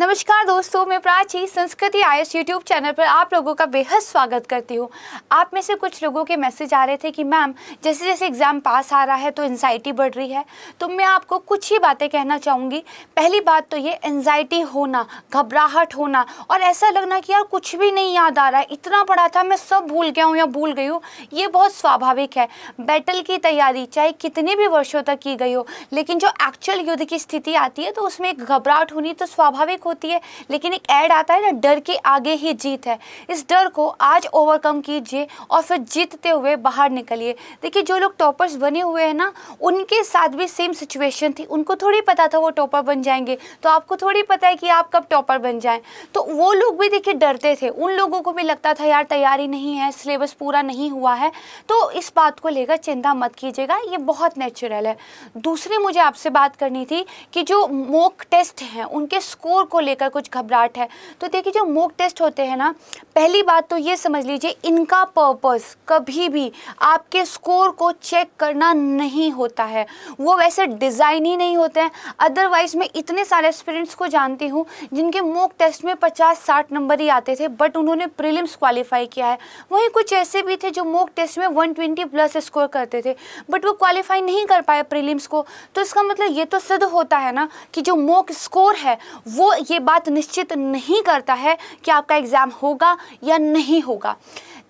नमस्कार दोस्तों मैं प्राची संस्कृति आयस यूट्यूब चैनल पर आप लोगों का बेहद स्वागत करती हूँ आप में से कुछ लोगों के मैसेज आ रहे थे कि मैम जैसे जैसे एग्ज़ाम पास आ रहा है तो एनजाइटी बढ़ रही है तो मैं आपको कुछ ही बातें कहना चाहूँगी पहली बात तो ये एनजाइटी होना घबराहट होना और ऐसा लगना कि यार कुछ भी नहीं याद आ रहा है इतना पड़ा था मैं सब भूल गया हूँ या भूल गई हूँ ये बहुत स्वाभाविक है बैटल की तैयारी चाहे कितने भी वर्षों तक की गई हो लेकिन जो एक्चुअल युद्ध की स्थिति आती है तो उसमें एक घबराहट होनी तो स्वाभाविक होती है लेकिन एक ऐड आता है ना डर के आगे ही जीत है इस डर को आज ओवरकम कीजिए और फिर जीतते हुए बाहर निकलिए देखिए जो लोग टॉपर्स बने हुए हैं ना उनके साथ भी सेम सिचुएशन थी उनको थोड़ी पता था वो टॉपर बन जाएंगे तो आपको थोड़ी पता है कि आप कब टॉपर बन जाएं तो वो लोग भी देखिए डरते थे उन लोगों को भी लगता था यार तैयारी नहीं है सिलेबस पूरा नहीं हुआ है तो इस बात को लेकर चिंता मत कीजिएगा ये बहुत नेचुरल है दूसरी मुझे आपसे बात करनी थी कि जो मोक टेस्ट हैं उनके स्कोर को को लेकर कुछ घबराहट है तो देखिए जो मूक टेस्ट होते हैं ना पहली बात तो ये समझ लीजिए इनका पर्पज़ कभी भी आपके स्कोर को चेक करना नहीं होता है वो वैसे डिज़ाइन ही नहीं होते हैं अदरवाइज़ मैं इतने सारे स्टूडेंट्स को जानती हूँ जिनके मूक टेस्ट में पचास साठ नंबर ही आते थे बट उन्होंने प्रिलिम्स क्वालिफाई किया है वहीं कुछ ऐसे भी थे जो मोक टेस्ट में वन प्लस स्कोर करते थे बट वो क्वालिफाई नहीं कर पाए प्रिलिम्स को तो इसका मतलब ये तो सिद्ध होता है ना कि जो मोक स्कोर है वो ये बात निश्चित नहीं करता है कि आपका एग्ज़ाम होगा या नहीं होगा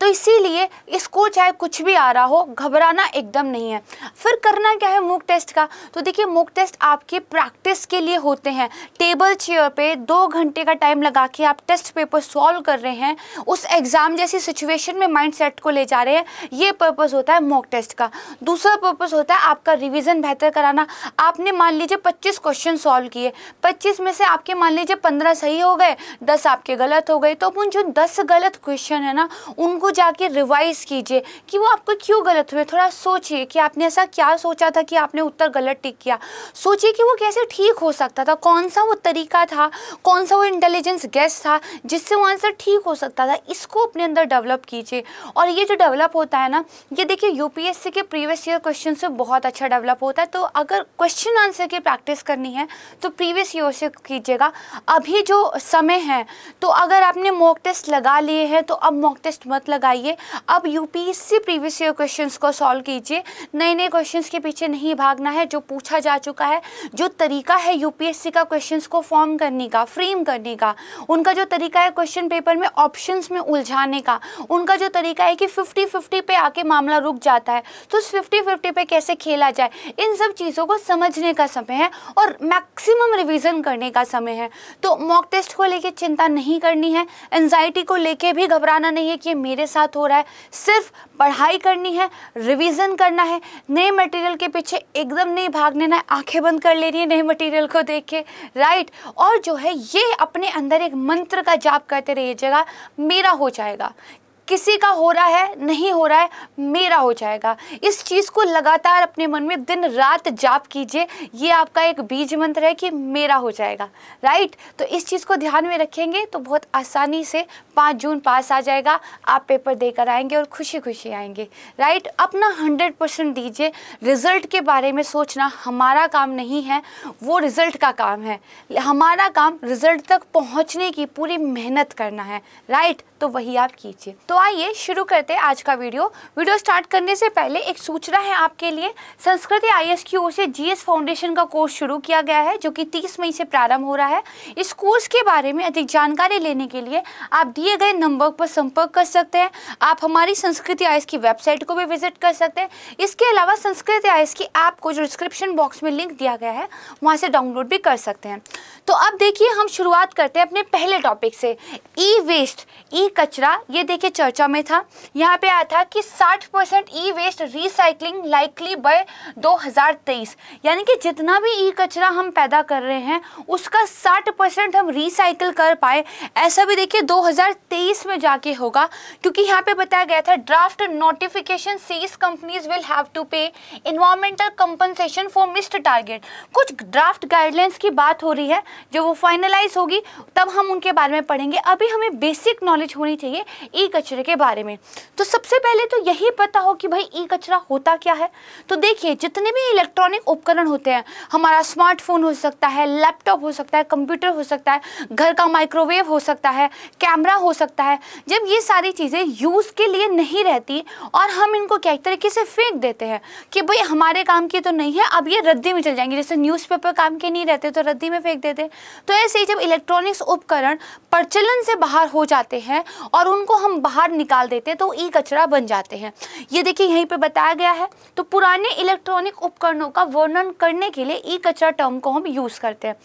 तो इसीलिए इसको चाहे कुछ भी आ रहा हो घबराना एकदम नहीं है फिर करना क्या है मूक टेस्ट का तो देखिए मूक टेस्ट आपकी प्रैक्टिस के लिए होते हैं टेबल चेयर पे दो घंटे का टाइम लगा के आप टेस्ट पेपर सॉल्व कर रहे हैं उस एग्ज़ाम जैसी सिचुएशन में माइंड सेट को ले जा रहे हैं ये पर्पज़ होता है मॉक टेस्ट का दूसरा पर्पज़ होता है आपका रिविज़न बेहतर कराना आपने मान लीजिए पच्चीस क्वेश्चन सॉल्व किए पच्चीस में से आपके मान लीजिए पंद्रह सही हो गए दस आपके गलत हो गए तो उन जो दस गलत क्वेश्चन है ना उनको को जाके रिवाइज कीजिए कि वो आपको क्यों गलत हुए थोड़ा सोचिए कि आपने ऐसा क्या सोचा था कि आपने उत्तर गलत टिक किया सोचिए कि वो कैसे ठीक हो सकता था कौन सा वो तरीका था कौन सा वो इंटेलिजेंस गैस था जिससे वो आंसर ठीक हो सकता था इसको अपने अंदर डेवलप कीजिए और ये जो डेवलप होता है ना ये देखिए यूपीएससी के प्रीवियस ईयर क्वेश्चन से बहुत अच्छा डेवलप होता है तो अगर क्वेश्चन आंसर की प्रैक्टिस करनी है तो प्रीवियस ईयर से कीजिएगा अभी जो समय है तो अगर आपने मॉक टेस्ट लगा लिए हैं तो अब मॉक टेस्ट मत लगा लगाइए अब यूपीएससी प्रीवियस ईयर क्वेश्चंस को सॉल्व कीजिए नए नए क्वेश्चंस के पीछे नहीं भागना है जो पूछा जा चुका है जो तरीका है यूपीएससी का क्वेश्चंस को फॉर्म करने का फ्रेम करने का उनका जो तरीका है क्वेश्चन पेपर में ऑप्शन में उलझाने का उनका जो तरीका है कि फिफ्टी फिफ्टी पे आके मामला रुक जाता है तो उस फिफ्टी फिफ्टी पे कैसे खेला जाए इन सब चीज़ों को समझने का समय है और मैक्सिमम रिविजन करने का समय है तो मॉक टेस्ट को लेकर चिंता नहीं करनी है एनजाइटी को लेके भी घबराना नहीं है कि मेरे आपके साथ हो रहा है सिर्फ पढ़ाई करनी है रिवीजन करना है नए मटेरियल के पीछे एकदम नहीं लेना है आंखें बंद कर लेनी है नए मटेरियल को देख के राइट और जो है ये अपने अंदर एक मंत्र का जाप करते रहिएगा मेरा हो जाएगा किसी का हो रहा है नहीं हो रहा है मेरा हो जाएगा इस चीज़ को लगातार अपने मन में दिन रात जाप कीजिए ये आपका एक बीज मंत्र है कि मेरा हो जाएगा राइट तो इस चीज़ को ध्यान में रखेंगे तो बहुत आसानी से पाँच जून पास आ जाएगा आप पेपर देकर आएंगे और खुशी खुशी आएंगे राइट अपना हंड्रेड परसेंट दीजिए रिजल्ट के बारे में सोचना हमारा काम नहीं है वो रिजल्ट का काम है हमारा काम रिजल्ट तक पहुंचने की पूरी मेहनत करना है राइट तो वही आप कीजिए तो आइए शुरू करते हैं आज का वीडियो वीडियो स्टार्ट करने से पहले एक सूचना है आपके लिए संस्कृति आई एस की ओर से जीएस फाउंडेशन का कोर्स शुरू किया गया है जो कि 30 मई से प्रारंभ हो रहा है इस कोर्स के बारे में अधिक जानकारी लेने के लिए आप दिए गए नंबर पर संपर्क कर सकते हैं आप हमारी संस्कृति आई की वेबसाइट को भी विजिट कर सकते हैं इसके अलावा संस्कृति आई की ऐप को जो डिस्क्रिप्शन बॉक्स में लिंक दिया गया है वहाँ से डाउनलोड भी कर सकते हैं तो अब देखिए हम शुरुआत करते हैं अपने पहले टॉपिक से ई वेस्ट ई ई कचरा ये देखिए चर्चा में था यहाँ पे आया था कि 60 percent e waste recycling likely by 2023 यानी कि जितना भी ई कचरा हम पैदा कर रहे हैं उसका 60 परसेंट हम रिसाइकिल कर पाए ऐसा भी देखिए 2023 में जाके होगा क्योंकि यहाँ पे बताया गया था draft notification says companies will have to pay environmental compensation for missed target कुछ ड्राफ्ट गाइडलाइंस की बात हो रही है जो वो फाइनलाइज होगी तब हम उनके बारे में पढ़ेंगे अभी हमें बेसिक नॉलेज होनी चाहिए ई कचरे के बारे में तो सबसे पहले तो यही पता हो कि भाई ई कचरा होता क्या है तो देखिए जितने भी इलेक्ट्रॉनिक उपकरण होते हैं हमारा स्मार्टफोन हो सकता है लैपटॉप हो सकता है कंप्यूटर हो सकता है घर का माइक्रोवेव हो सकता है कैमरा हो सकता है जब ये सारी चीज़ें यूज़ के लिए नहीं रहती और हम इनको क्या तरीके से फेंक देते हैं कि भाई हमारे काम की तो नहीं है अब ये रद्दी में चल जाएंगे जैसे न्यूज़पेपर काम के नहीं रहते तो रद्दी में फेंक देते तो ऐसे ही जब इलेक्ट्रॉनिक्स उपकरण प्रचलन से बाहर हो जाते हैं और उनको हम बाहर निकाल देते हैं तो ई कचरा बन जाते हैं ये देखिए यहीं पर बताया गया है तो पुराने इलेक्ट्रॉनिक उपकरणों का वर्णन करने के लिए ई कचरा टर्म को हम यूज़ करते हैं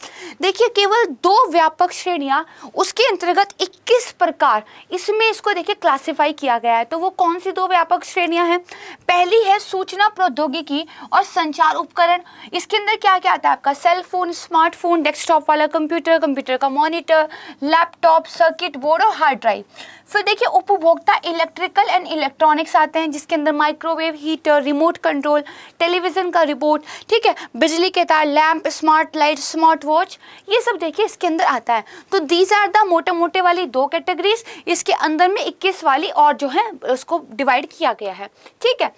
देखिए केवल दो व्यापक श्रेणियाँ उसके अंतर्गत इक्कीस प्रकार इसमें इसको देखिए क्लासीफाई किया गया है तो वो कौन सी दो व्यापक श्रेणियाँ हैं पहली है सूचना प्रौद्योगिकी और संचार उपकरण इसके अंदर क्या क्या आता है आपका सेल फोन स्मार्टफोन डेस्कटॉप वाला कंप्यूटर कंप्यूटर का मॉनिटर लैपटॉप सर्किट बोर्ड और हार्ड ड्राइव फिर देखिए उपभोक्ता इलेक्ट्रिकल एंड इलेक्ट्रॉनिक्स आते हैं जिसके अंदर microwave heater remote control television का रिमोट ठीक है बिजली के तार lamp smart light smart watch ये सब देखिए इसके अंदर आता है तो दीज आर द मोटे मोटे वाली दो कैटेगरीज इसके अंदर में 21 वाली और जो है उसको डिवाइड किया गया है ठीक है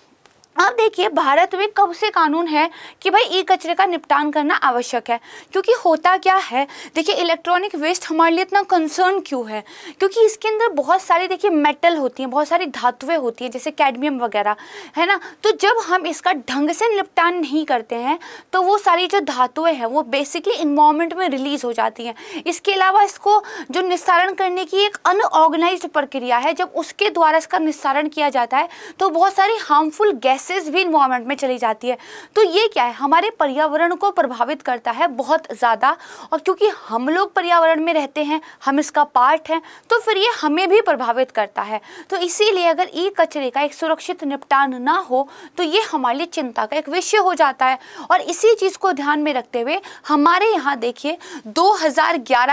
अब देखिए भारत में कब से कानून है कि भाई ई कचरे का निपटान करना आवश्यक है क्योंकि होता क्या है देखिए इलेक्ट्रॉनिक वेस्ट हमारे लिए इतना कंसर्न क्यों है क्योंकि इसके अंदर बहुत सारी देखिए मेटल होती हैं बहुत सारी धातुएं होती हैं जैसे कैडमियम वगैरह है ना तो जब हम इसका ढंग से निपटान नहीं करते हैं तो वो सारी जो धातुएँ हैं वो बेसिकली इन्वामेंट में रिलीज़ हो जाती हैं इसके अलावा इसको जो निस्तारण करने की एक अनऑर्गेनाइज प्रक्रिया है जब उसके द्वारा इसका निस्तारण किया जाता है तो बहुत सारी हार्मफुल गैस गैसेस भी इन्वायरमेंट में चली जाती है तो ये क्या है हमारे पर्यावरण को प्रभावित करता है बहुत ज़्यादा और क्योंकि हम लोग पर्यावरण में रहते हैं हम इसका पार्ट हैं तो फिर ये हमें भी प्रभावित करता है तो इसीलिए अगर ई कचरे का एक सुरक्षित निपटान ना हो तो ये हमारे लिए चिंता का एक विषय हो जाता है और इसी चीज़ को ध्यान में रखते हुए हमारे यहाँ देखिए दो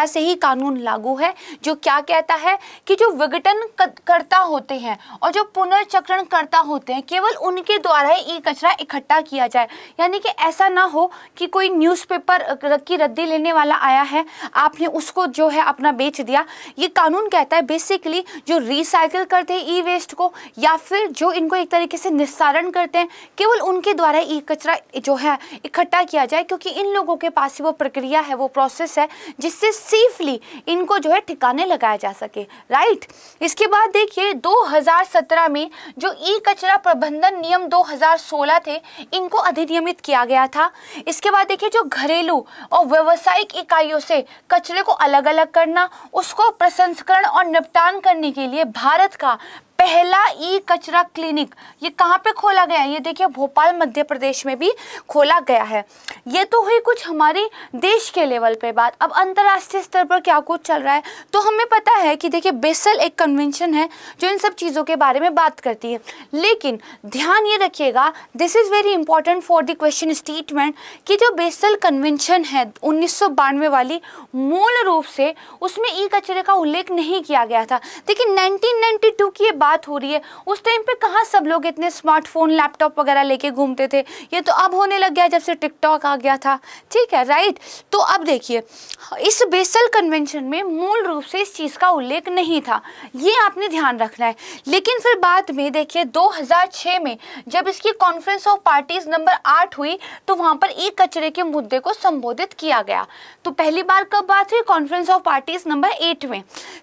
से ही कानून लागू है जो क्या कहता है कि जो विघटन करता होते हैं और जो पुनर्चक्रण करता होते हैं केवल उनके द्वारा ही ई कचरा इकट्ठा किया जाए यानी कि ऐसा ना हो कि कोई न्यूज़पेपर की रद्दी लेने वाला आया है आपने उसको जो है अपना बेच दिया ये कानून कहता है बेसिकली जो रिसाइकिल करते हैं ई वेस्ट को या फिर जो इनको एक तरीके से निस्तारण करते हैं केवल उनके द्वारा ई कचरा जो है इकट्ठा किया जाए क्योंकि इन लोगों के पास ही वो प्रक्रिया है वो प्रोसेस है जिससे सेफली इनको जो है ठिकाने लगाया जा सके राइट इसके बाद देखिए 2017 में जो ई कचरा प्रबंधन नियम 2016 थे इनको अधिनियमित किया गया था इसके बाद देखिए जो घरेलू और व्यवसायिक इकाइयों से कचरे को अलग अलग करना उसको प्रसंस्करण और निपटान करने के लिए भारत का पहला ई कचरा क्लिनिक ये कहाँ पे खोला गया ये देखिए भोपाल मध्य प्रदेश में भी खोला गया है ये तो हुई कुछ हमारी देश के लेवल पे बात अब अंतर्राष्ट्रीय स्तर पर क्या कुछ चल रहा है तो हमें पता है कि देखिए बेसल एक कन्वेंशन है जो इन सब चीज़ों के बारे में बात करती है लेकिन ध्यान ये रखिएगा this is very important for the question statement कि जो बेसल कन्वेंशन है उन्नीस वाली मूल रूप से उसमें ई कचरे का उल्लेख नहीं किया गया था देखिए नाइनटीन की बात बात हो रही है उस टाइम पे कहाँ सब लोग इतने स्मार्टफोन लैपटॉप वगैरह लेके घूमते थे ये तो अब होने लग गया जब से टिकटॉक आ गया था ठीक है राइट तो अब देखिए इस बेसल कन्वेंशन में मूल रूप से इस चीज़ का उल्लेख नहीं था ये आपने ध्यान रखना है लेकिन फिर बाद में देखिए दो में जब इसकी कॉन्फ्रेंस ऑफ पार्टीज नंबर आठ हुई तो वहाँ पर ई कचरे के मुद्दे को संबोधित किया गया तो पहली बार कब बात हुई conference of parties number eight में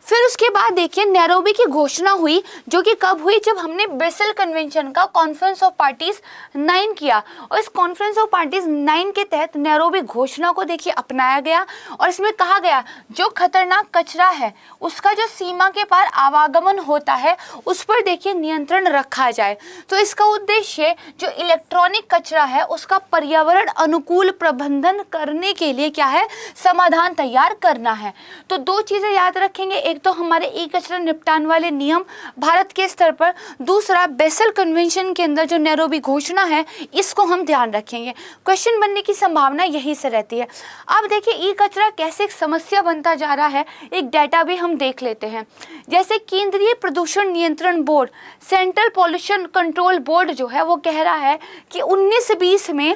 फिर उसके बाद देखिए नैरोबी की घोषणा हुई जो जो कि कब हुई जब हमने ब्रिसल कन्वेंशन का कॉन्फ्रेंस ऑफ पार्टीज नाइन किया और इस कॉन्फ्रेंस ऑफ पार्टीज नाइन के तहत नैरोबी घोषणा को देखिए अपनाया गया और इसमें कहा गया जो खतरनाक कचरा है उसका जो सीमा के पार आवागमन होता है उस पर देखिए नियंत्रण रखा जाए तो इसका उद्देश्य जो इलेक्ट्रॉनिक कचरा है उसका पर्यावरण अनुकूल प्रबंधन करने के लिए क्या है समाधान तैयार करना है तो दो चीज़ें याद रखेंगे एक तो हमारे ई कचरा निपटान वाले नियम भारत भारत के स्तर पर दूसरा बेसल कन्वेंशन के अंदर जो नैरोबी घोषणा है इसको हम ध्यान रखेंगे क्वेश्चन बनने की संभावना यहीं से रहती है अब देखिए ई कचरा कैसे एक समस्या बनता जा रहा है एक डाटा भी हम देख लेते हैं जैसे केंद्रीय प्रदूषण नियंत्रण board central pollution control board जो है वो कह रहा है कि उन्नीस बीस में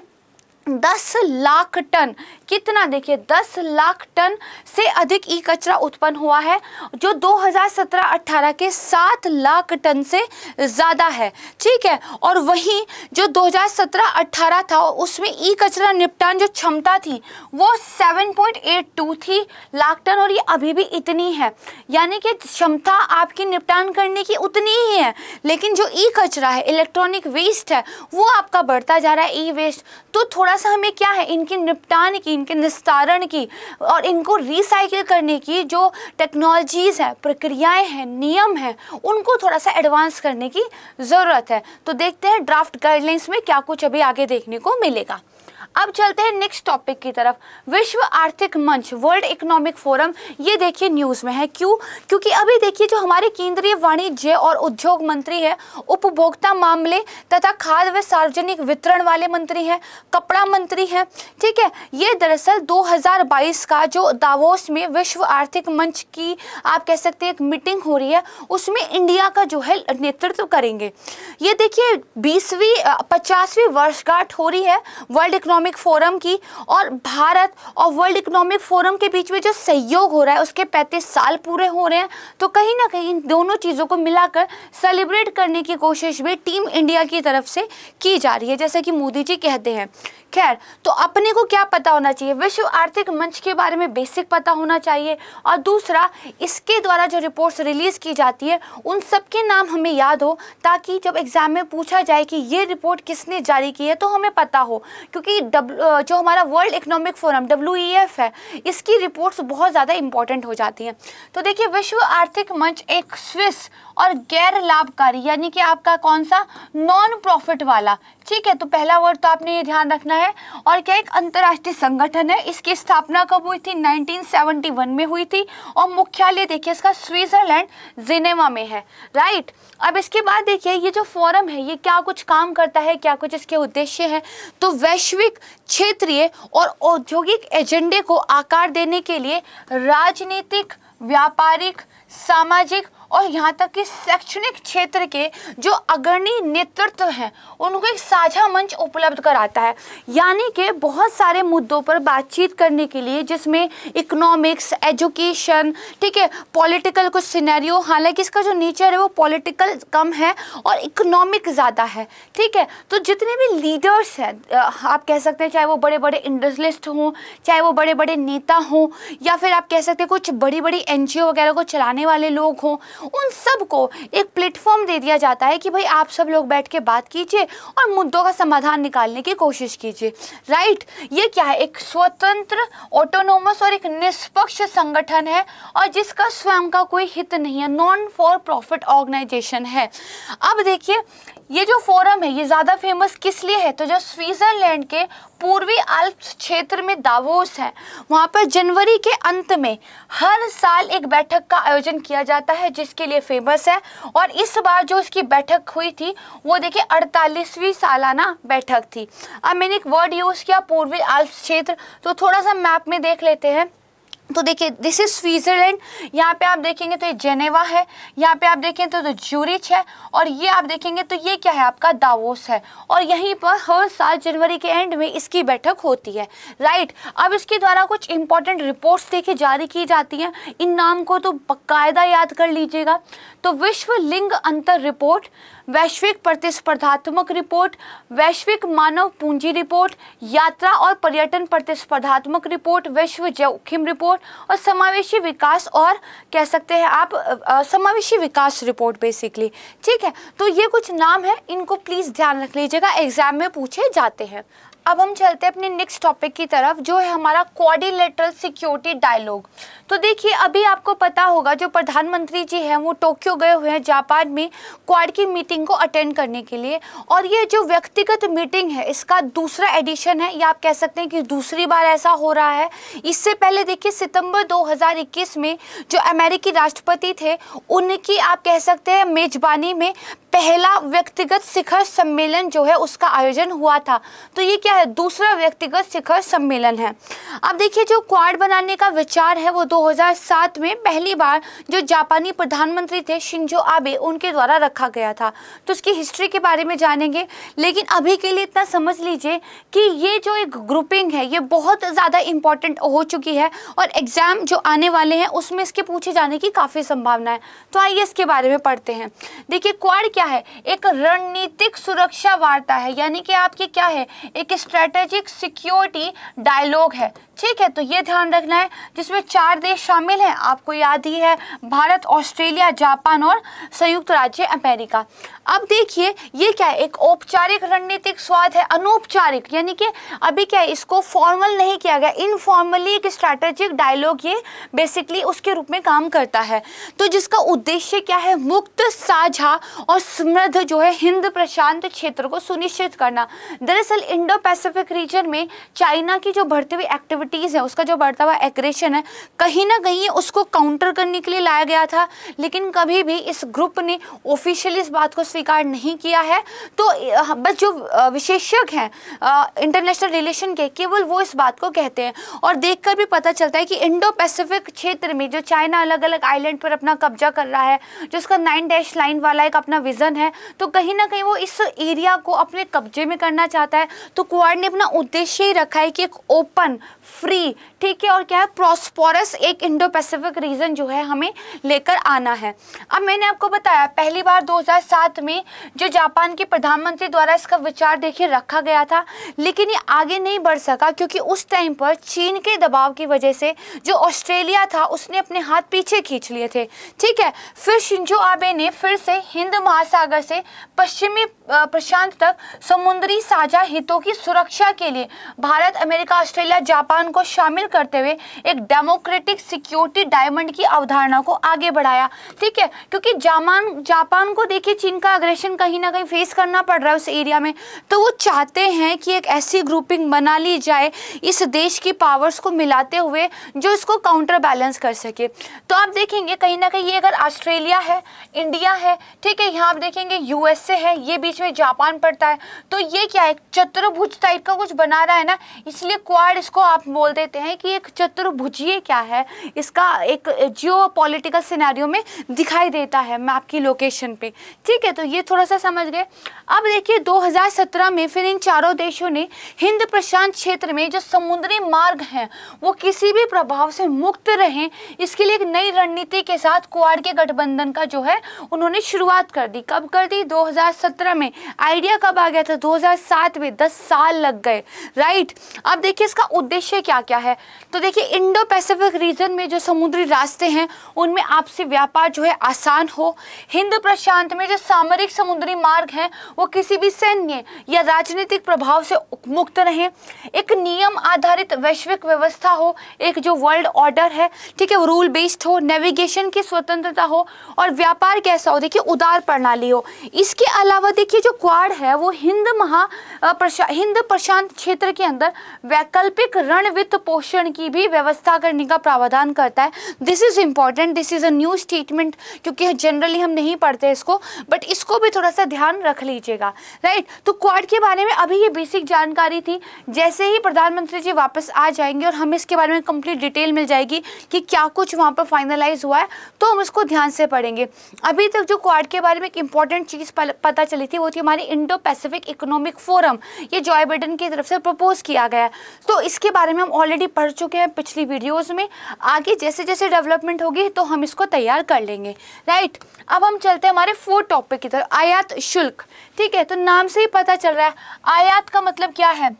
दस लाख टन कितना देखिए 10 लाख टन से अधिक ई कचरा उत्पन्न हुआ है जो 2017-18 के 7 लाख टन से ज़्यादा है ठीक है और वहीं जो 2017-18 था उसमें ई कचरा निपटान जो क्षमता थी वो 7.82 थी लाख टन और ये अभी भी इतनी है यानी कि क्षमता आपकी निपटान करने की उतनी ही है लेकिन जो ई कचरा है इलेक्ट्रॉनिक वेस्ट है वो आपका बढ़ता जा रहा है ई वेस्ट तो थोड़ा सा हमें क्या है इनकी निपटान की इनके निस्तारण की और इनको रिसाइकिल करने की जो टेक्नोलॉजीज़ हैं प्रक्रियाएं हैं नियम हैं उनको थोड़ा सा एडवांस करने की ज़रूरत है तो देखते हैं ड्राफ्ट गाइडलाइंस में क्या कुछ अभी आगे देखने को मिलेगा अब चलते हैं नेक्स्ट टॉपिक की तरफ विश्व आर्थिक मंच वर्ल्ड इकोनॉमिक फोरम ये देखिए न्यूज़ में है क्यों क्योंकि अभी देखिए जो हमारे केंद्रीय वाणिज्य और उद्योग मंत्री है उपभोक्ता मामले तथा खाद्य व सार्वजनिक वितरण वाले मंत्री हैं कपड़ा मंत्री हैं ठीक है ये दरअसल 2022 का जो दावोस में विश्व आर्थिक मंच की आप कह सकते हैं एक मीटिंग हो रही है उसमें इंडिया का जो है नेतृत्व करेंगे ये देखिए बीसवीं पचासवीं वर्षगांठ हो रही है वर्ल्ड इकोनॉमिक इकोनॉमिक फोरम की और भारत और वर्ल्ड इकोनॉमिक फोरम के बीच में जो सहयोग हो रहा है उसके 35 साल पूरे हो रहे हैं तो कहीं ना कहीं इन दोनों चीज़ों को मिलाकर सेलिब्रेट करने की कोशिश भी टीम इंडिया की तरफ से की जा रही है जैसे कि मोदी जी कहते हैं खैर तो अपने को क्या पता होना चाहिए विश्व आर्थिक मंच के बारे में बेसिक पता होना चाहिए और दूसरा इसके द्वारा जो रिपोर्ट्स रिलीज़ की जाती है उन सब के नाम हमें याद हो ताकि जब एग्ज़ाम में पूछा जाए कि ये रिपोर्ट किसने जारी की है तो हमें पता हो क्योंकि जो हमारा वर्ल्ड इकोनॉमिक फोरम डब्ल्यू है इसकी रिपोर्ट्स बहुत ज़्यादा इंपॉर्टेंट हो जाती हैं तो देखिए विश्व आर्थिक मंच एक स्विस और गैर लाभकारी यानी कि आपका कौन सा नॉन प्रॉफिट वाला ठीक है तो पहला वर्ड तो आपने ये ध्यान रखना है और क्या एक अंतर्राष्ट्रीय संगठन है इसकी स्थापना कब हुई थी 1971 में हुई थी और मुख्यालय देखिए इसका स्विट्जरलैंड जिनेमा में है राइट अब इसके बाद देखिए ये जो फोरम है ये क्या कुछ काम करता है क्या कुछ इसके उद्देश्य हैं तो वैश्विक क्षेत्रीय और औद्योगिक एजेंडे को आकार देने के लिए राजनीतिक व्यापारिक सामाजिक और यहाँ तक कि शैक्षणिक क्षेत्र के जो अग्रणी नेतृत्व हैं उनको एक साझा मंच उपलब्ध कराता है यानी कि बहुत सारे मुद्दों पर बातचीत करने के लिए जिसमें इकोनॉमिक्स एजुकेशन ठीक है पॉलिटिकल कुछ सिनेरियो हालांकि इसका जो नेचर है वो पॉलिटिकल कम है और इकोनॉमिक ज़्यादा है ठीक है तो जितने भी लीडर्स हैं आप कह सकते हैं चाहे वो बड़े बड़े इंडस्ट्रिस्ट हों चाहे वो बड़े बड़े नेता हों या फिर आप कह सकते हैं कुछ बड़ी बड़ी एन वगैरह को चलाने वाले लोग हों उन सबको एक प्लेटफॉर्म दे दिया जाता है कि भाई आप सब लोग बैठ के बात कीजिए और मुद्दों का समाधान निकालने की कोशिश कीजिए राइट ये क्या है एक स्वतंत्र ऑटोनोमस और एक निष्पक्ष संगठन है और जिसका स्वयं का कोई हित नहीं है नॉन फॉर प्रॉफिट ऑर्गेनाइजेशन है अब देखिए ये जो फोरम है ये ज़्यादा फेमस किस लिए है तो जो स्विट्ज़रलैंड के पूर्वी अल्प्स क्षेत्र में दावोस है वहाँ पर जनवरी के अंत में हर साल एक बैठक का आयोजन किया जाता है जिसके लिए फेमस है और इस बार जो इसकी बैठक हुई थी वो देखिए अड़तालीसवीं सालाना बैठक थी अब मैंने एक वर्ड यूज़ किया पूर्वी अल्प्स क्षेत्र तो थोड़ा सा मैप में देख लेते हैं तो देखिए दिस इज़ स्विट्ज़रलैंड यहाँ पे आप देखेंगे तो ये जेनेवा है यहाँ पे आप देखें तो, तो ज्यूरिच है और ये आप देखेंगे तो ये क्या है आपका दावोस है और यहीं पर हर साल जनवरी के एंड में इसकी बैठक होती है राइट अब इसके द्वारा कुछ इंपॉर्टेंट रिपोर्ट्स देखे जारी की जाती हैं इन नाम को तो बाकायदा याद कर लीजिएगा तो विश्व लिंग अंतर रिपोर्ट वैश्विक प्रतिस्पर्धात्मक रिपोर्ट वैश्विक मानव पूंजी रिपोर्ट यात्रा और पर्यटन प्रतिस्पर्धात्मक रिपोर्ट विश्व जोखिम रिपोर्ट और समावेशी विकास और कह सकते हैं आप समावेशी विकास रिपोर्ट बेसिकली ठीक है तो ये कुछ नाम है इनको प्लीज़ ध्यान रख लीजिएगा एग्जाम में पूछे जाते हैं अब हम चलते हैं अपने नेक्स्ट टॉपिक की तरफ जो है हमारा क्वारिलेटरल सिक्योरिटी डायलॉग तो देखिए अभी आपको पता होगा जो प्रधानमंत्री जी हैं वो टोक्यो गए हुए हैं जापान में क्वाड की मीटिंग को अटेंड करने के लिए और ये जो व्यक्तिगत मीटिंग है इसका दूसरा एडिशन है या आप कह सकते हैं कि दूसरी बार ऐसा हो रहा है इससे पहले देखिए सितंबर 2021 में जो अमेरिकी राष्ट्रपति थे उनकी आप कह सकते हैं मेजबानी में पहला व्यक्तिगत शिखर सम्मेलन जो है उसका आयोजन हुआ था तो ये क्या क्या है दूसरा व्यक्तिगत शिखर सम्मेलन है अब देखिए जो क्वाड बनाने का विचार है वो 2007 में पहली बार जो जापानी प्रधानमंत्री थे शिंजो आबे उनके द्वारा रखा गया था तो उसकी हिस्ट्री के बारे में जानेंगे लेकिन अभी के लिए इतना समझ लीजिए कि ये जो एक ग्रुपिंग है ये बहुत ज़्यादा इंपॉर्टेंट हो चुकी है और एग्ज़ाम जो आने वाले हैं उसमें इसके पूछे जाने की काफ़ी संभावना है तो आइए इसके बारे में पढ़ते हैं देखिए क्वाड क्या है एक रणनीतिक सुरक्षा वार्ता है यानी कि आपके क्या है एक स्ट्रेटेजिक सिक्योरिटी डायलॉग है ठीक है तो ये ध्यान रखना है जिसमें चार देश शामिल हैं आपको याद ही है भारत ऑस्ट्रेलिया जापान और संयुक्त राज्य अमेरिका अब देखिए ये क्या है एक औपचारिक रणनीतिक स्वाद है अनौपचारिक यानी कि अभी क्या है इसको फॉर्मल नहीं किया गया इनफॉर्मली एक स्ट्रैटेजिक डायलॉग ये बेसिकली उसके रूप में काम करता है तो जिसका उद्देश्य क्या है मुक्त साझा और समृद्ध जो है हिंद प्रशांत क्षेत्र को सुनिश्चित करना दरअसल इंडो पैसिफिक रीजन में चाइना की जो बढ़ती हुई एक्टिविटीज़ है उसका जो बढ़ता हुआ एग्रेशन है कहीं ना कहीं उसको काउंटर करने के लिए लाया गया था लेकिन कभी भी इस ग्रुप ने ऑफिशियली इस बात को स्वीकार नहीं किया है तो हाँ, बस जो विशेषज्ञ हैं इंटरनेशनल रिलेशन के केवल वो इस बात को कहते हैं और देख भी पता चलता है कि इंडो पैसिफिक क्षेत्र में जो चाइना अलग अलग आइलैंड पर अपना कब्जा कर रहा है जो उसका नाइन डैश लाइन वाला एक अपना विज़न है तो कहीं ना कहीं वो इस एरिया को अपने कब्जे में करना चाहता है तो वर्ड ने अपना उद्देश्य ही रखा है कि एक ओपन फ्री ठीक है और क्या है प्रोस्पोरस एक इंडो पैसिफिक रीजन जो है हमें लेकर आना है अब मैंने आपको बताया पहली बार 2007 में जो जापान के प्रधानमंत्री द्वारा इसका विचार देखिए रखा गया था लेकिन ये आगे नहीं बढ़ सका क्योंकि उस टाइम पर चीन के दबाव की वजह से जो ऑस्ट्रेलिया था उसने अपने हाथ पीछे खींच लिए थे ठीक है फिर शिंजो आबे ने फिर से हिंद महासागर से पश्चिमी प्रशांत तक समुद्री साझा हितों की सुरक्षा के लिए भारत अमेरिका ऑस्ट्रेलिया जापान को शामिल करते हुए एक डेमोक्रेटिक सिक्योरिटी डायमंड की अवधारणा को आगे बढ़ाया ठीक है क्योंकि जापान जापान को देखिए चीन का अग्रेशन कहीं ना कहीं फेस करना पड़ रहा है उस एरिया में तो वो चाहते हैं कि एक ऐसी ग्रुपिंग बना ली जाए इस देश की पावर्स को मिलाते हुए जो इसको काउंटर बैलेंस कर सके तो आप देखेंगे कहीं ना कहीं ये अगर ऑस्ट्रेलिया है इंडिया है ठीक है यहाँ आप देखेंगे यूएसए है ये बीच में जापान पड़ता है तो ये क्या है चतुर्भुज टाइप का कुछ बना रहा है ना इसलिए क्वाड इसको आप बोल देते हैं कि एक चतुर्भुजीय क्या है इसका एक जियो पॉलिटिकल सिनेरियो में दिखाई देता है मैप की लोकेशन पे ठीक है तो ये थोड़ा सा समझ गए अब देखिए 2017 में फिर इन चारों देशों ने हिंद प्रशांत क्षेत्र में जो समुद्री मार्ग हैं वो किसी भी प्रभाव से मुक्त रहें इसके लिए एक नई रणनीति के साथ क्वाड के गठबंधन का जो है उन्होंने शुरुआत कर दी कब कर दी दो में आइडिया कब आ गया था सात में दस साल साल लग गए राइट अब देखिए इसका उद्देश्य क्या क्या है तो देखिए इंडो पैसिफिक रीजन में जो समुद्री रास्ते हैं उनमें आपसी व्यापार जो है आसान हो हिंद प्रशांत में जो सामरिक समुद्री मार्ग हैं वो किसी भी सैन्य या राजनीतिक प्रभाव से मुक्त रहें एक नियम आधारित वैश्विक व्यवस्था हो एक जो वर्ल्ड ऑर्डर है ठीक है रूल बेस्ड हो नेविगेशन की स्वतंत्रता हो और व्यापार कैसा हो देखिए उदार प्रणाली हो इसके अलावा देखिए जो क्वाड है वो हिंद महा प्रशा हिंद हिंद प्रशांत क्षेत्र के अंदर वैकल्पिक रण वित्त पोषण की भी व्यवस्था करने का प्रावधान करता है this is important this is a new statement क्योंकि जनरली हम नहीं पढ़ते इसको बट इसको भी थोड़ा सा ध्यान रख लीजिएगा राइट तो क्वाड के बारे में अभी ये बेसिक जानकारी थी जैसे ही प्रधानमंत्री जी वापस आ जाएंगे और हमें इसके बारे में कंप्लीट डिटेल मिल जाएगी कि क्या कुछ वहाँ पर फाइनलाइज हुआ है तो हम इसको ध्यान से पढ़ेंगे अभी तक जो क्वाड के बारे में एक इंपॉर्टेंट चीज़ पता चली थी वो थी हमारी इंडो पैसिफिक इकोनॉमिक फोरम ये ज्वाइन बाय बटन की तरफ से प्रपोज किया गया है तो इसके बारे में हम ऑलरेडी पढ़ चुके हैं पिछली वीडियोस में आगे जैसे जैसे डेवलपमेंट होगी तो हम इसको तैयार कर लेंगे राइट अब हम चलते हैं हमारे फोर्थ टॉपिक की तरफ आयात शुल्क ठीक है तो नाम से ही पता चल रहा है आयात का मतलब क्या है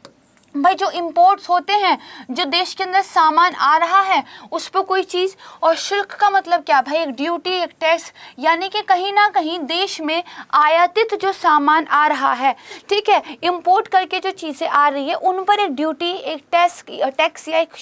भाई जो इम्पोर्ट्स होते हैं जो देश के अंदर सामान आ रहा है उस पर कोई चीज़ और शुल्क का मतलब क्या भाई एक ड्यूटी एक टैक्स यानी कि कहीं ना कहीं देश में आयातित जो सामान आ रहा है ठीक है इम्पोर्ट करके जो चीज़ें आ रही है उन पर एक ड्यूटी एक टैक्स टैक्स या एक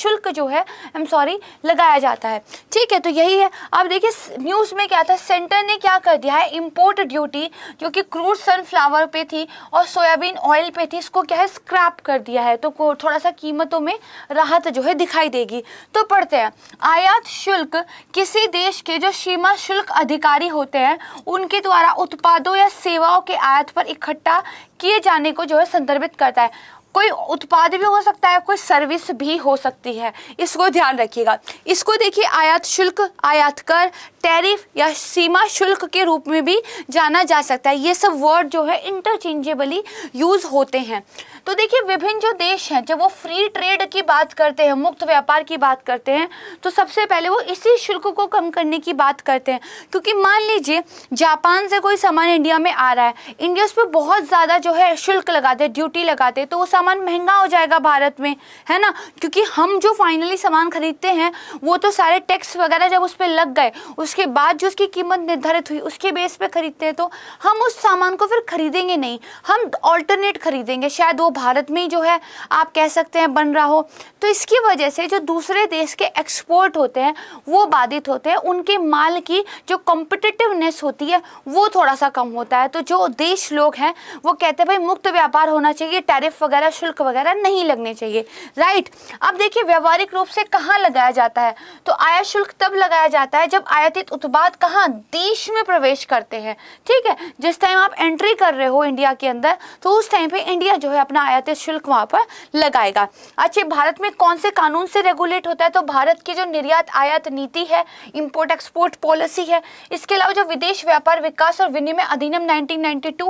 शुल्क जो है आई एम सॉरी लगाया जाता है ठीक है तो यही है अब देखिए न्यूज़ में क्या था सेंटर ने क्या कर दिया है इम्पोर्ट ड्यूटी जो कि क्रूड सनफ्लावर पर थी और सोयाबीन ऑयल पर थी इसको क्या है स्क्रैप अडॉप्ट कर दिया है तो थोड़ा सा कीमतों में राहत जो है दिखाई देगी तो पढ़ते हैं आयात शुल्क किसी देश के जो सीमा शुल्क अधिकारी होते हैं उनके द्वारा उत्पादों या सेवाओं के आयात पर इकट्ठा किए जाने को जो है संदर्भित करता है कोई उत्पाद भी हो सकता है कोई सर्विस भी हो सकती है इसको ध्यान रखिएगा इसको देखिए आयात शुल्क आयात कर टैरिफ या सीमा शुल्क के रूप में भी जाना जा सकता है ये सब वर्ड जो है इंटरचेंजेबली यूज़ होते हैं तो देखिए विभिन्न जो देश हैं जब वो फ्री ट्रेड की बात करते हैं मुक्त व्यापार की बात करते हैं तो सबसे पहले वो इसी शुल्क को कम करने की बात करते हैं क्योंकि मान लीजिए जापान से कोई सामान इंडिया में आ रहा है इंडिया उस पर बहुत ज़्यादा जो है शुल्क लगाते ड्यूटी लगाते तो वो सामान महंगा हो जाएगा भारत में है ना क्योंकि हम जो फाइनली सामान खरीदते हैं वो तो सारे टैक्स वगैरह जब उस पर लग गए उसके बाद जो उसकी कीमत निर्धारित हुई उसके बेस पर खरीदते हैं तो हम उस सामान को फिर खरीदेंगे नहीं हम ऑल्टरनेट खरीदेंगे शायद वो भारत में ही जो है आप कह सकते हैं बन रहा हो तो इसकी वजह से जो दूसरे देश के एक्सपोर्ट होते हैं वो बाधित होते हैं उनके माल की जो कॉम्पिटिटिवनेस होती है वो थोड़ा सा कम होता है तो जो देश लोग हैं वो कहते हैं भाई मुक्त व्यापार होना चाहिए टैरिफ वगैरह शुल्क वगैरह नहीं लगने चाहिए राइट अब देखिए व्यवहारिक रूप से कहाँ लगाया जाता है तो आयात शुल्क तब लगाया जाता है जब आयातित उत्पाद कहाँ देश में प्रवेश करते हैं ठीक है जिस टाइम आप एंट्री कर रहे हो इंडिया के अंदर तो उस टाइम पे इंडिया जो है अपना आयात शुल्क वहाँ पर लगाएगा अच्छा भारत में कौन से कानून से रेगुलेट होता है तो भारत की जो निर्यात आयात नीति है इम्पोर्ट एक्सपोर्ट पॉलिसी है इसके अलावा जो विदेश व्यापार विकास और विनिमय अधिनियम नाइनटीन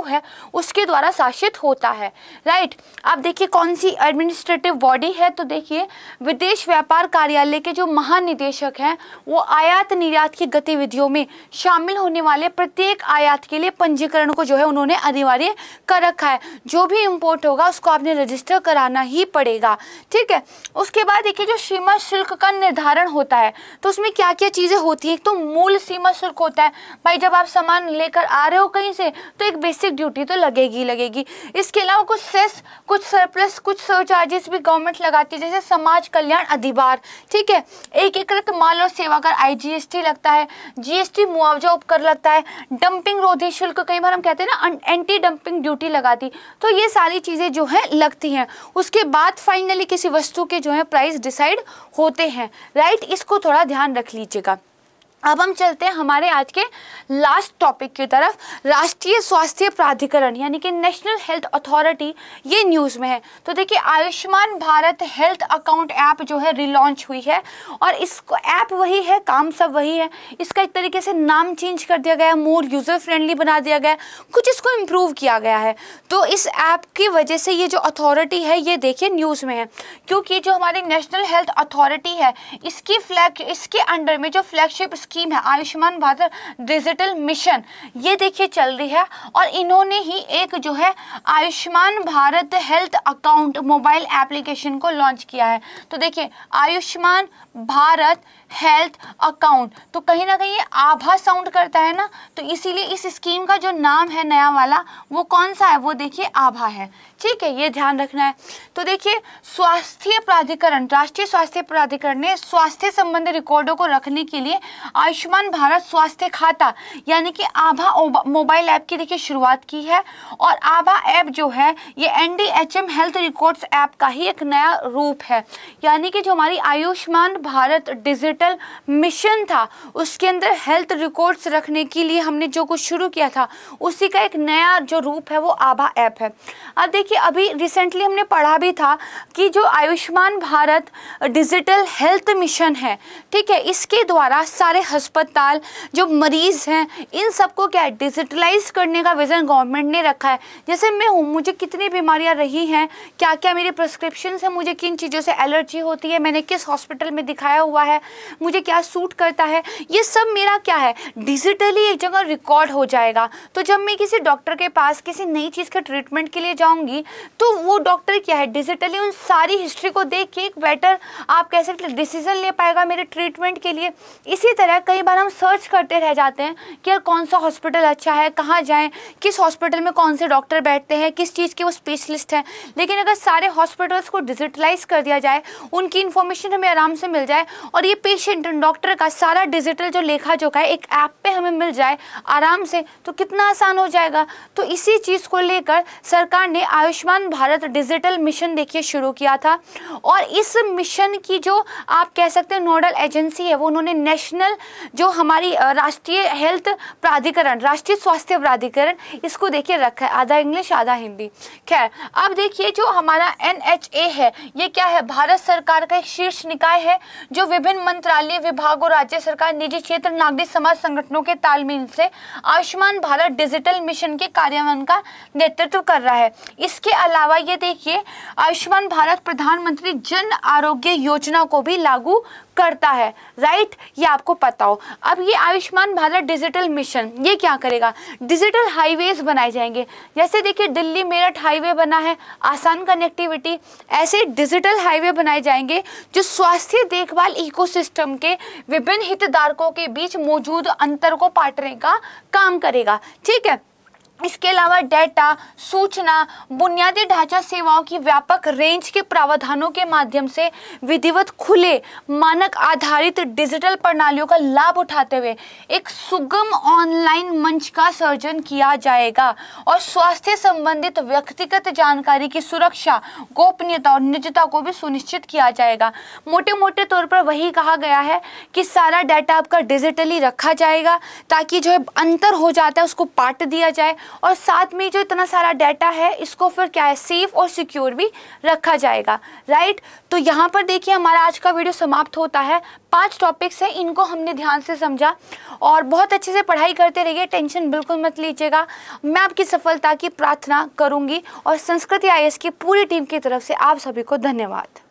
है उसके द्वारा शासित होता है राइट आप देखिए कौन सी एडमिनिस्ट्रेटिव बॉडी है तो देखिए विदेश व्यापार कार्यालय के जो महानिदेशक हैं वो आयात निर्यात की गतिविधियों में शामिल होने वाले प्रत्येक आयात के लिए पंजीकरण को जो है उन्होंने अनिवार्य कर रखा है जो भी इंपोर्ट होगा उसको आपको आपने रजिस्टर कराना ही पड़ेगा ठीक है उसके बाद देखिए जो सीमा शुल्क का निर्धारण होता है तो उसमें क्या क्या चीज़ें होती हैं तो मूल सीमा शुल्क होता है भाई जब आप सामान लेकर आ रहे हो कहीं से तो एक बेसिक ड्यूटी तो लगेगी लगेगी इसके अलावा कुछ सेस कुछ सरप्लस कुछ सरचार्जेस भी गवर्नमेंट लगाती है जैसे समाज कल्याण अधिभार ठीक है एकीकृत माल और सेवा कर आई लगता है जीएसटी मुआवजा उपकर लगता है डंपिंग रोधी शुल्क कई बार हम कहते हैं ना एंटी डंपिंग ड्यूटी लगाती तो ये सारी चीज़ें जो है लगती हैं उसके बाद फाइनली किसी वस्तु के जो है प्राइस डिसाइड होते हैं राइट इसको थोड़ा ध्यान रख लीजिएगा अब हम चलते हैं हमारे आज के लास्ट टॉपिक की तरफ राष्ट्रीय स्वास्थ्य प्राधिकरण यानी कि नेशनल हेल्थ अथॉरिटी ये न्यूज़ में है तो देखिए Ayushman Bharat health account app जो है रिलॉन्च हुई है और इसको ऐप वही है काम सब वही है इसका एक तरीके से नाम चेंज कर दिया गया मोर यूज़र फ्रेंडली बना दिया गया कुछ इसको इम्प्रूव किया गया है तो इस ऐप की वजह से ये जो अथॉरिटी है ये देखिए न्यूज़ में है क्योंकि जो हमारी नेशनल हेल्थ अथॉरिटी है इसकी फ्लैग इसके अंडर में जो फ्लैगशिप स्कीम है आयुष्मान भारत डिजिटल मिशन ये देखिए चल रही है और इन्होंने ही एक जो है Ayushman Bharat health account mobile application को लॉन्च किया है तो देखिए आयुष्मान भारत हेल्थ अकाउंट तो कहीं ना कहीं ये आभा साउंड करता है ना तो इसीलिए इस स्कीम का जो नाम है नया वाला वो कौन सा है वो देखिए आभा है ठीक है ये ध्यान रखना है तो देखिए स्वास्थ्य प्राधिकरण राष्ट्रीय स्वास्थ्य प्राधिकरण ने स्वास्थ्य संबंधी रिकॉर्डों को रखने के लिए आयुष्मान भारत स्वास्थ्य खाता यानी कि आभा मोबाइल ऐप की देखिए शुरुआत की है और आभा ऐप जो है ये एन हेल्थ रिकॉर्ड्स ऐप का ही एक नया रूप है यानी कि जो हमारी Ayushman Bharat digit hospital mission था उसके अंदर हेल्थ रिकॉर्ड्स रखने के लिए हमने जो कुछ शुरू किया था उसी का एक नया जो रूप है वो आभा ऐप है अब देखिए अभी रिसेंटली हमने पढ़ा भी था कि जो Ayushman Bharat digital health mission है ठीक है इसके द्वारा सारे अस्पताल जो मरीज़ हैं इन सबको क्या है डिजिटलाइज करने का विज़न गवर्नमेंट ने रखा है जैसे मैं हूँ मुझे कितनी बीमारियाँ रही हैं क्या क्या मेरी प्रिस्क्रिप्शन है मुझे किन चीज़ों से एलर्जी होती है मैंने किस हॉस्पिटल में दिखाया हुआ है मुझे क्या सूट करता है ये सब मेरा क्या है डिजिटली एक जगह रिकॉर्ड हो जाएगा तो जब मैं किसी डॉक्टर के पास किसी नई चीज़ के ट्रीटमेंट के लिए जाऊँगी तो वो डॉक्टर क्या है डिजिटली उन सारी हिस्ट्री को देख के एक बेटर आप कह सकते डिसीजन ले पाएगा मेरे ट्रीटमेंट के लिए इसी तरह कई बार हम सर्च करते रह जाते हैं कि यार कौन सा हॉस्पिटल अच्छा है कहाँ जाएँ किस हॉस्पिटल में कौन से डॉक्टर बैठते हैं किस चीज़ के वो स्पेशलिस्ट हैं लेकिन अगर सारे हॉस्पिटल्स को डिजिटलाइज कर दिया जाए उनकी इन्फॉर्मेशन हमें आराम से मिल जाए और ये पेश पेशेंट डॉक्टर का सारा डिजिटल जो लेखा जोखा है एक ऐप पे हमें मिल जाए आराम से तो कितना आसान हो जाएगा तो इसी चीज़ को लेकर सरकार ने आयुष्मान भारत डिजिटल मिशन देखिए शुरू किया था और इस मिशन की जो आप कह सकते हैं नोडल एजेंसी है वो उन्होंने नेशनल जो हमारी राष्ट्रीय हेल्थ प्राधिकरण राष्ट्रीय स्वास्थ्य प्राधिकरण इसको देखिए रखा है आधा इंग्लिश आधा हिंदी खैर अब देखिए जो हमारा एन है ये क्या है भारत सरकार का शीर्ष निकाय है जो विभिन्न मंत्र मंत्रालय विभाग और राज्य सरकार निजी क्षेत्र नागरिक समाज संगठनों के तालमेल से आयुष्मान भारत डिजिटल मिशन के कार्यान्वयन का नेतृत्व कर रहा है इसके अलावा ये देखिए आयुष्मान भारत प्रधानमंत्री जन आरोग्य योजना को भी लागू करता है राइट ये आपको पता हो अब ये आयुष्मान भारत डिजिटल मिशन ये क्या करेगा डिजिटल हाईवेज बनाए जाएंगे जैसे देखिए दिल्ली मेरठ हाईवे बना है आसान कनेक्टिविटी ऐसे डिजिटल हाईवे बनाए जाएंगे जो स्वास्थ्य देखभाल इकोसिस्टम के विभिन्न हितधारकों के बीच मौजूद अंतर को पाटने का काम करेगा ठीक है इसके अलावा डेटा सूचना बुनियादी ढांचा सेवाओं की व्यापक रेंज के प्रावधानों के माध्यम से विधिवत खुले मानक आधारित डिजिटल प्रणालियों का लाभ उठाते हुए एक सुगम ऑनलाइन मंच का सर्जन किया जाएगा और स्वास्थ्य संबंधित व्यक्तिगत जानकारी की सुरक्षा गोपनीयता और निजता को भी सुनिश्चित किया जाएगा मोटे मोटे तौर पर वही कहा गया है कि सारा डाटा आपका डिजिटली रखा जाएगा ताकि जो है अंतर हो जाता है उसको पाट दिया जाए और साथ में जो इतना सारा डाटा है इसको फिर क्या है सेफ और सिक्योर भी रखा जाएगा राइट तो यहाँ पर देखिए हमारा आज का वीडियो समाप्त होता है पांच टॉपिक्स हैं इनको हमने ध्यान से समझा और बहुत अच्छे से पढ़ाई करते रहिए टेंशन बिल्कुल मत लीजिएगा मैं आपकी सफलता की प्रार्थना करूँगी और संस्कृति आई की पूरी टीम की तरफ से आप सभी को धन्यवाद